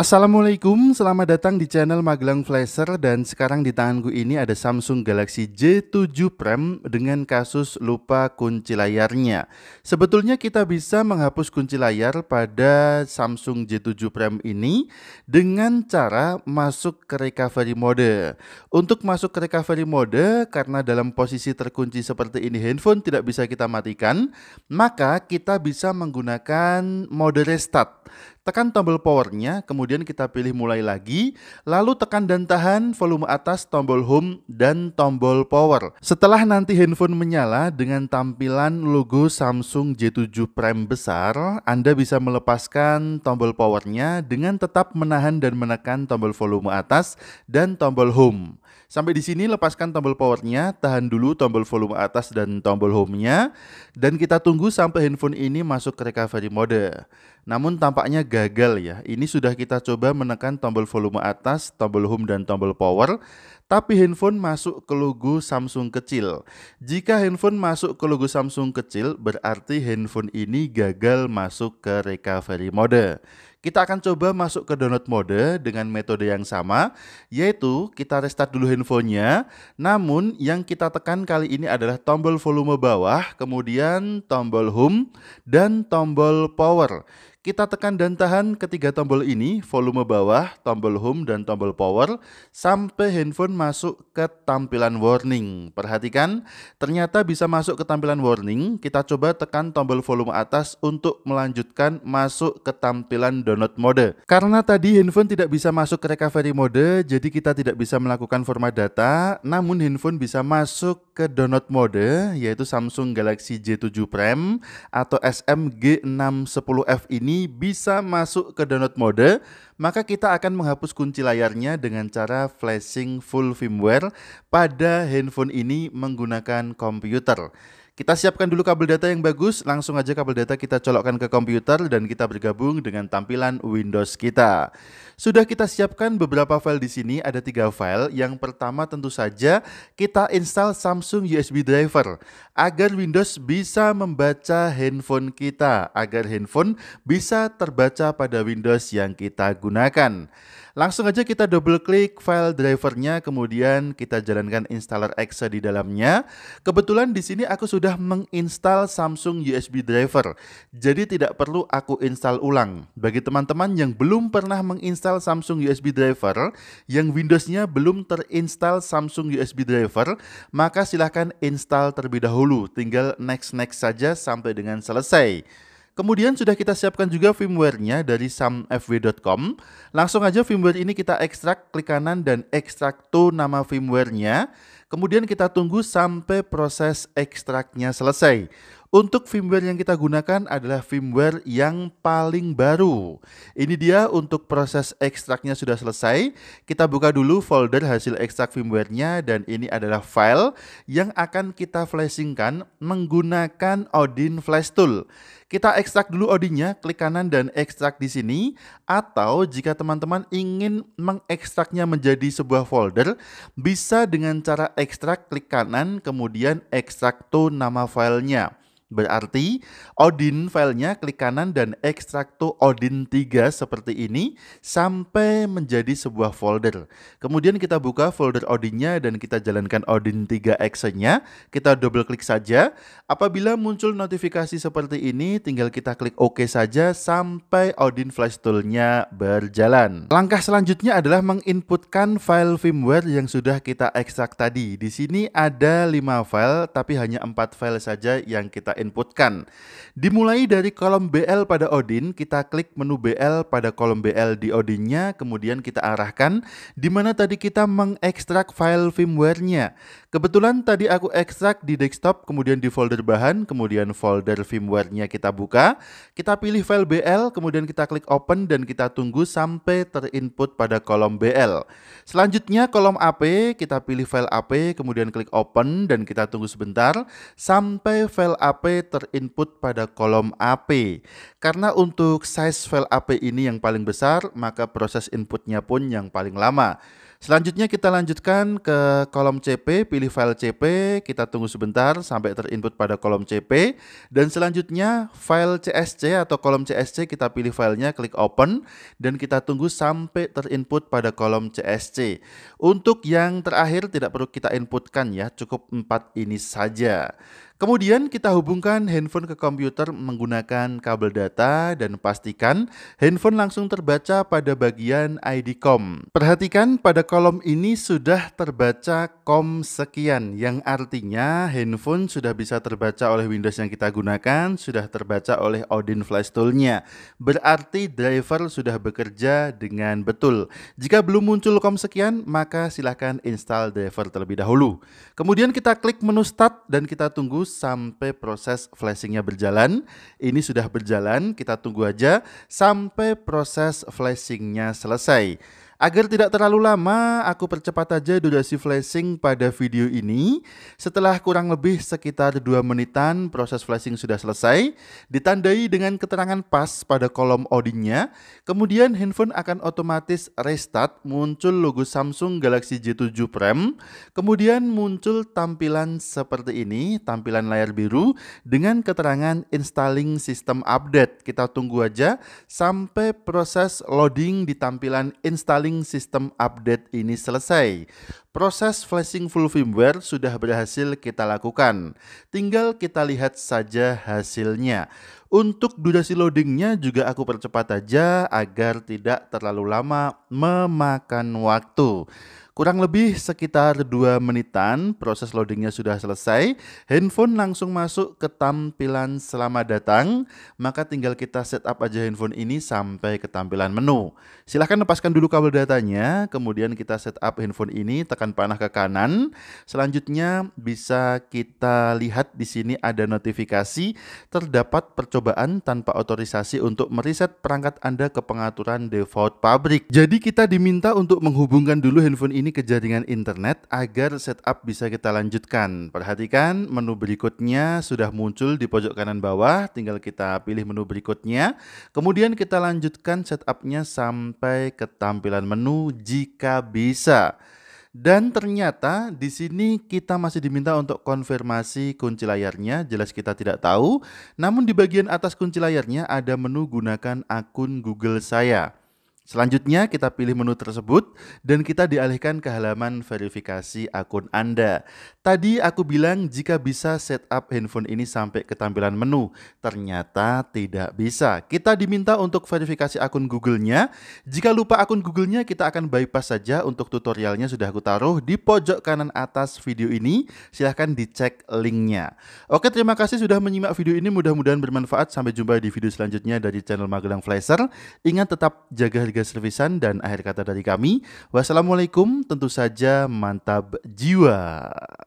Assalamualaikum, selamat datang di channel Magelang Flasher dan sekarang di tanganku ini ada Samsung Galaxy J7 Prime dengan kasus lupa kunci layarnya. Sebetulnya kita bisa menghapus kunci layar pada Samsung J7 Prime ini dengan cara masuk ke recovery mode. Untuk masuk ke recovery mode karena dalam posisi terkunci seperti ini handphone tidak bisa kita matikan, maka kita bisa menggunakan mode restart. Tekan tombol powernya, kemudian kita pilih mulai lagi, lalu tekan dan tahan volume atas tombol home dan tombol power. Setelah nanti handphone menyala dengan tampilan logo Samsung J7 Prime besar, Anda bisa melepaskan tombol powernya dengan tetap menahan dan menekan tombol volume atas dan tombol home. Sampai di sini lepaskan tombol powernya, tahan dulu tombol volume atas dan tombol home-nya, dan kita tunggu sampai handphone ini masuk ke recovery mode. Namun tampaknya gagal ya. Ini sudah kita coba menekan tombol volume atas, tombol home dan tombol power, tapi handphone masuk ke logo Samsung kecil. Jika handphone masuk ke logo Samsung kecil, berarti handphone ini gagal masuk ke recovery mode. Kita akan coba masuk ke download mode dengan metode yang sama, yaitu kita restart dulu handphonenya. Namun yang kita tekan kali ini adalah tombol volume bawah, kemudian tombol home, dan tombol power. Kita tekan dan tahan ketiga tombol ini, volume bawah, tombol home, dan tombol power, sampai handphone masuk ke tampilan warning. Perhatikan, ternyata bisa masuk ke tampilan warning, kita coba tekan tombol volume atas untuk melanjutkan masuk ke tampilan download mode. Karena tadi handphone tidak bisa masuk ke recovery mode, jadi kita tidak bisa melakukan format data, namun handphone bisa masuk ke download mode, yaitu Samsung Galaxy J7 Prime atau SMG610F ini ini bisa masuk ke download mode, maka kita akan menghapus kunci layarnya dengan cara flashing full firmware pada handphone ini menggunakan komputer. Kita siapkan dulu kabel data yang bagus, langsung aja kabel data kita colokkan ke komputer dan kita bergabung dengan tampilan Windows kita. Sudah kita siapkan beberapa file di sini, ada tiga file. Yang pertama tentu saja kita install Samsung USB driver agar Windows bisa membaca handphone kita, agar handphone bisa terbaca pada Windows yang kita gunakan. Langsung aja kita double klik file drivernya, kemudian kita jalankan installer exe di dalamnya. Kebetulan di sini aku sudah menginstal Samsung USB driver, jadi tidak perlu aku install ulang. Bagi teman-teman yang belum pernah menginstal Samsung USB driver, yang Windowsnya belum terinstall Samsung USB driver, maka silahkan install terlebih dahulu. Tinggal next-next saja sampai dengan selesai. Kemudian sudah kita siapkan juga firmware-nya dari samfw.com. Langsung aja firmware ini kita ekstrak, klik kanan dan ekstrak to nama firmware-nya. Kemudian kita tunggu sampai proses ekstraknya selesai. Untuk firmware yang kita gunakan adalah firmware yang paling baru. Ini dia untuk proses ekstraknya sudah selesai. Kita buka dulu folder hasil ekstrak firmware-nya dan ini adalah file yang akan kita flashingkan menggunakan Odin Flash Tool. Kita ekstrak dulu Odinnya, klik kanan dan ekstrak di sini. Atau jika teman-teman ingin mengekstraknya menjadi sebuah folder, bisa dengan cara ekstrak klik kanan kemudian ekstrak to nama filenya. Berarti Odin filenya klik kanan dan ekstrak to Odin 3 seperti ini sampai menjadi sebuah folder. Kemudian kita buka folder Odinnya dan kita jalankan Odin 3 actionnya. Kita double klik saja. Apabila muncul notifikasi seperti ini tinggal kita klik OK saja sampai Odin Flash Toolnya berjalan. Langkah selanjutnya adalah menginputkan file firmware yang sudah kita ekstrak tadi. Di sini ada 5 file tapi hanya 4 file saja yang kita inputkan. Dimulai dari kolom BL pada Odin, kita klik menu BL pada kolom BL di Odinnya, kemudian kita arahkan di mana tadi kita mengekstrak file firmware-nya. Kebetulan tadi aku ekstrak di desktop, kemudian di folder bahan, kemudian folder firmware-nya kita buka. Kita pilih file BL, kemudian kita klik open dan kita tunggu sampai terinput pada kolom BL. Selanjutnya kolom AP, kita pilih file AP, kemudian klik open dan kita tunggu sebentar sampai file AP terinput pada kolom AP. Karena untuk size file AP ini yang paling besar, maka proses inputnya pun yang paling lama. Selanjutnya kita lanjutkan ke kolom CP, pilih file CP, kita tunggu sebentar sampai terinput pada kolom CP. Dan selanjutnya file CSC atau kolom CSC kita pilih filenya, klik open, dan kita tunggu sampai terinput pada kolom CSC. Untuk yang terakhir tidak perlu kita inputkan ya, cukup 4 ini saja. Kemudian kita hubungkan handphone ke komputer menggunakan kabel data dan pastikan handphone langsung terbaca pada bagian ID COM. Perhatikan pada kolom ini sudah terbaca COM sekian yang artinya handphone sudah bisa terbaca oleh Windows yang kita gunakan, sudah terbaca oleh Odin Flash Tool-nya. Berarti driver sudah bekerja dengan betul. Jika belum muncul COM sekian, maka silahkan install driver terlebih dahulu. Kemudian kita klik menu Start dan kita tunggu sampai proses flashingnya berjalan. Ini sudah berjalan, kita tunggu aja sampai proses flashingnya selesai. Agar tidak terlalu lama, aku percepat aja durasi flashing pada video ini. Setelah kurang lebih sekitar 2 menitan, proses flashing sudah selesai, ditandai dengan keterangan pas pada kolom Odinnya. Kemudian handphone akan otomatis restart, muncul logo Samsung Galaxy J7 Prime. Kemudian muncul tampilan seperti ini, tampilan layar biru dengan keterangan installing system update. Kita tunggu aja sampai proses loading di tampilan installing Warning sistem update ini selesai. Proses flashing full firmware sudah berhasil kita lakukan. Tinggal kita lihat saja hasilnya. Untuk durasi loadingnya juga aku percepat aja agar tidak terlalu lama memakan waktu. Kurang lebih sekitar 2 menitan proses loadingnya sudah selesai. Handphone langsung masuk ke tampilan selamat datang. Maka tinggal kita setup aja handphone ini sampai ke tampilan menu. Silahkan lepaskan dulu kabel datanya. Kemudian kita setup handphone ini tekan panah ke kanan. Selanjutnya bisa kita lihat di sini ada notifikasi terdapat percobaan tanpa otorisasi untuk mereset perangkat Anda ke pengaturan default pabrik. Jadi kita diminta untuk menghubungkan dulu handphone ini ini ke jaringan internet agar setup bisa kita lanjutkan. Perhatikan menu berikutnya sudah muncul di pojok kanan bawah, tinggal kita pilih menu berikutnya. Kemudian kita lanjutkan setupnya sampai ke tampilan menu jika bisa. Dan ternyata di sini kita masih diminta untuk konfirmasi kunci layarnya, jelas kita tidak tahu. Namun di bagian atas kunci layarnya ada menu gunakan akun Google saya. Selanjutnya kita pilih menu tersebut dan kita dialihkan ke halaman verifikasi akun Anda. Tadi aku bilang jika bisa setup handphone ini sampai ke tampilan menu, ternyata tidak bisa. Kita diminta untuk verifikasi akun Google-nya. Jika lupa akun Google-nya kita akan bypass saja untuk tutorialnya sudah aku taruh di pojok kanan atas video ini. Silahkan dicek linknya. Oke terima kasih sudah menyimak video ini mudah-mudahan bermanfaat. Sampai jumpa di video selanjutnya dari channel Magelang Flasher. Ingat tetap jaga harga tiga servisan dan akhir kata dari kami. Wassalamualaikum, tentu saja mantap jiwa.